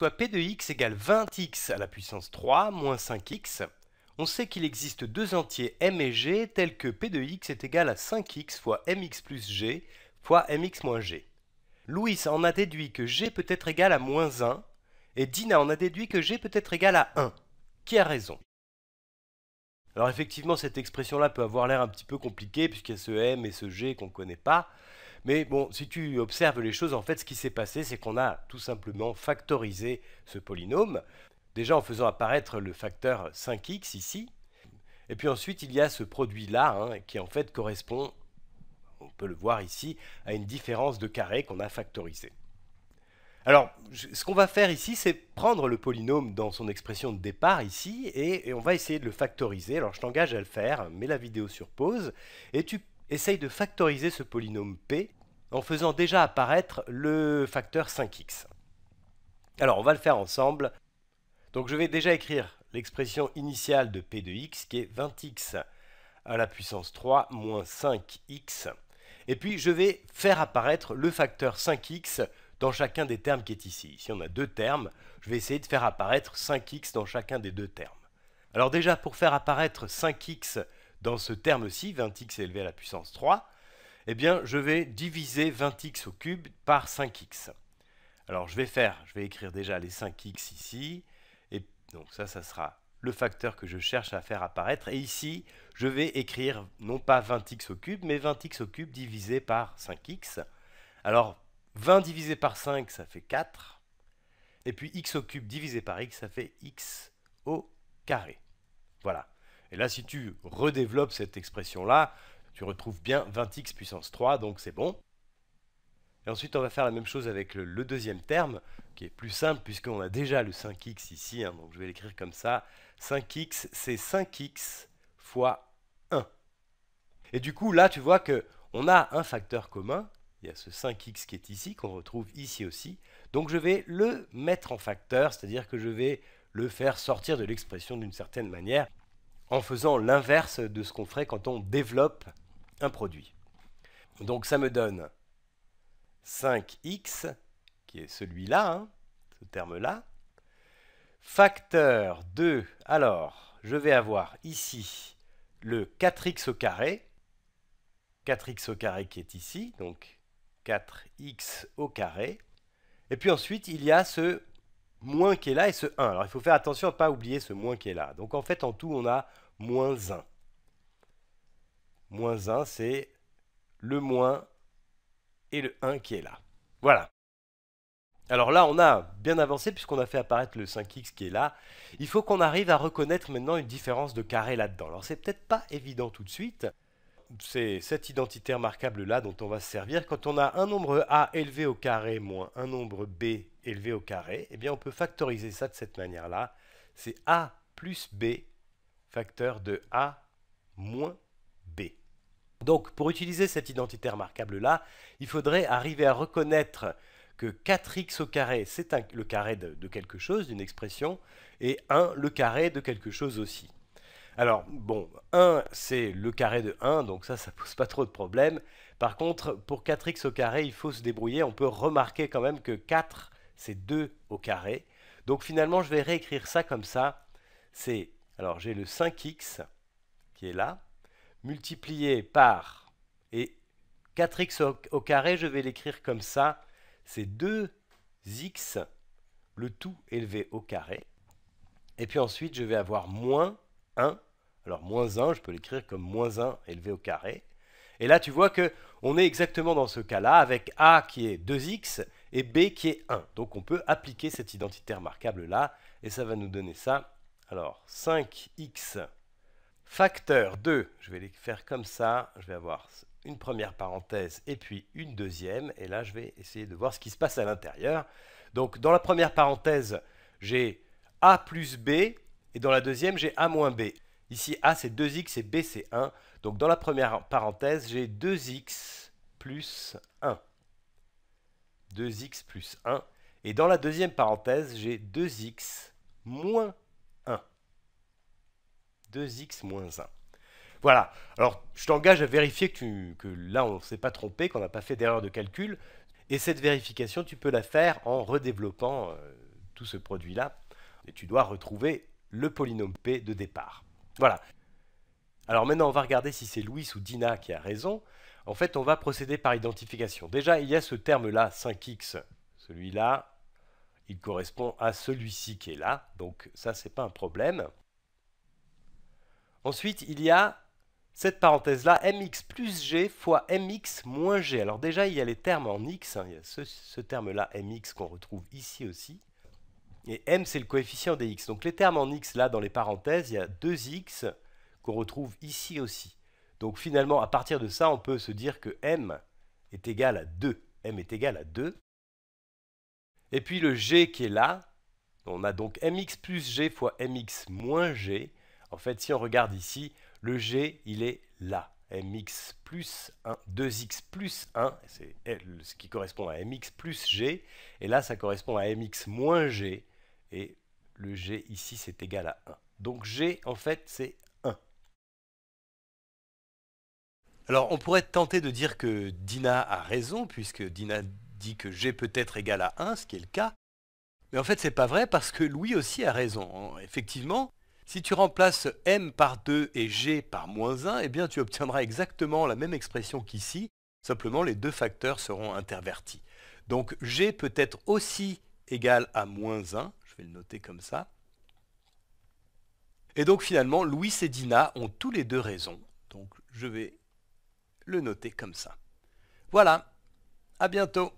soit P de x égale 20x à la puissance 3 moins 5x, on sait qu'il existe deux entiers m et g tels que P de x est égal à 5x fois mx plus g fois mx moins g. Louis en a déduit que g peut être égal à moins 1 et Dina en a déduit que g peut être égal à 1. Qui a raison Alors effectivement cette expression là peut avoir l'air un petit peu compliquée puisqu'il y a ce m et ce g qu'on ne connaît pas, mais bon, si tu observes les choses, en fait, ce qui s'est passé, c'est qu'on a tout simplement factorisé ce polynôme, déjà en faisant apparaître le facteur 5x ici. Et puis ensuite, il y a ce produit-là, hein, qui en fait correspond, on peut le voir ici, à une différence de carré qu'on a factorisé. Alors, ce qu'on va faire ici, c'est prendre le polynôme dans son expression de départ ici, et, et on va essayer de le factoriser. Alors, je t'engage à le faire, mets la vidéo sur pause, et tu essayes de factoriser ce polynôme P en faisant déjà apparaître le facteur 5x. Alors on va le faire ensemble. Donc je vais déjà écrire l'expression initiale de P de x qui est 20x à la puissance 3 moins 5x. Et puis je vais faire apparaître le facteur 5x dans chacun des termes qui est ici. Ici on a deux termes, je vais essayer de faire apparaître 5x dans chacun des deux termes. Alors déjà pour faire apparaître 5x dans ce terme-ci, 20x élevé à la puissance 3, eh bien je vais diviser 20x au cube par 5x. Alors je vais faire, je vais écrire déjà les 5x ici, et donc ça, ça sera le facteur que je cherche à faire apparaître, et ici, je vais écrire non pas 20x au cube, mais 20x au cube divisé par 5x. Alors 20 divisé par 5, ça fait 4, et puis x au cube divisé par x, ça fait x au carré. Voilà. Et là, si tu redéveloppes cette expression-là, tu retrouves bien 20x puissance 3, donc c'est bon. Et ensuite, on va faire la même chose avec le, deuxième terme, qui est plus simple puisqu'on a déjà le 5x ici, hein, donc je vais l'écrire comme ça. 5x, c'est 5x fois 1. Et du coup, là, tu vois qu'on a un facteur commun, il y a ce 5x qui est ici, qu'on retrouve ici aussi, donc je vais le mettre en facteur, c'est-à-dire que je vais le faire sortir de l'expression d'une certaine manière, en faisant l'inverse de ce qu'on ferait quand on développe produit. Donc ça me donne 5x, qui est celui-là, hein, ce terme-là, facteur 2, alors je vais avoir ici le 4x au carré, 4x au carré qui est ici, donc 4x au carré, et puis ensuite il y a ce moins qui est là et ce 1. Alors il faut faire attention à ne pas oublier ce moins qui est là. Donc en fait en tout on a moins 1. Moins 1, c'est le moins et le 1 qui est là. Voilà. Alors là, on a bien avancé puisqu'on a fait apparaître le 5x qui est là. Il faut qu'on arrive à reconnaître maintenant une différence de carré là-dedans. Alors c'est peut-être pas évident tout de suite. C'est cette identité remarquable là dont on va se servir. Quand on a un nombre a élevé au carré moins un nombre b élevé au carré, eh bien on peut factoriser ça de cette manière-là. C'est a plus b facteur de a moins donc pour utiliser cette identité remarquable-là, il faudrait arriver à reconnaître que 4x au carré, c'est le carré de, quelque chose, d'une expression, et 1, le carré de quelque chose aussi. Alors, bon, 1, c'est le carré de 1, donc ça, ça pose pas trop de problème. Par contre, pour 4x au carré, il faut se débrouiller. On peut remarquer quand même que 4, c'est 2 au carré. Donc finalement, je vais réécrire ça comme ça. C'est, alors j'ai le 5x qui est là, multiplié par, et 4x au, carré, je vais l'écrire comme ça, c'est 2x, le tout élevé au carré. Et puis ensuite, je vais avoir moins 1. Alors moins 1, je peux l'écrire comme moins 1 élevé au carré. Et là, tu vois que on est exactement dans ce cas-là, avec A qui est 2x et B qui est 1. Donc on peut appliquer cette identité remarquable-là, et ça va nous donner ça. Alors 5x Facteur 2, je vais les faire comme ça, je vais avoir une première parenthèse et puis une deuxième, et là je vais essayer de voir ce qui se passe à l'intérieur. Donc dans la première parenthèse, j'ai A plus B, et dans la deuxième, j'ai A moins B. Ici, A c'est 2x et B c'est 1. Donc dans la première parenthèse, j'ai 2x plus 1. 2x plus 1. Et dans la deuxième parenthèse, j'ai 2x moins 1. 2x moins 1. Voilà. Alors, je t'engage à vérifier que, là, on ne s'est pas trompé, qu'on n'a pas fait d'erreur de calcul. Et cette vérification, tu peux la faire en redéveloppant euh, tout ce produit-là. Et tu dois retrouver le polynôme P de départ. Voilà. Alors maintenant, on va regarder si c'est Louis ou Dina qui a raison. En fait, on va procéder par identification. Déjà, il y a ce terme-là, 5x. Celui-là, il correspond à celui-ci qui est là. Donc ça, c'est pas un problème. Ensuite, il y a cette parenthèse-là, mx plus g fois mx moins g. Alors déjà, il y a les termes en x, hein. il y a ce, ce terme-là, mx, qu'on retrouve ici aussi. Et m, c'est le coefficient des x. Donc les termes en x, là, dans les parenthèses, il y a 2x qu'on retrouve ici aussi. Donc finalement, à partir de ça, on peut se dire que m est égal à 2. m est égal à 2. Et puis le g qui est là, on a donc mx plus g fois mx moins g. En fait, si on regarde ici, le G, il est là. mx plus 1, 2x plus 1, c'est ce qui correspond à mx plus G. Et là, ça correspond à mx moins G. Et le G ici, c'est égal à 1. Donc G, en fait, c'est 1. Alors, on pourrait tenter de dire que Dina a raison, puisque Dina dit que G peut être égal à 1, ce qui est le cas. Mais en fait, c'est pas vrai, parce que Louis aussi a raison. Effectivement, si tu remplaces m par 2 et g par moins 1, eh bien tu obtiendras exactement la même expression qu'ici, simplement les deux facteurs seront intervertis. Donc g peut être aussi égal à moins 1, je vais le noter comme ça. Et donc finalement, Louis et Dina ont tous les deux raison. Donc je vais le noter comme ça. Voilà, à bientôt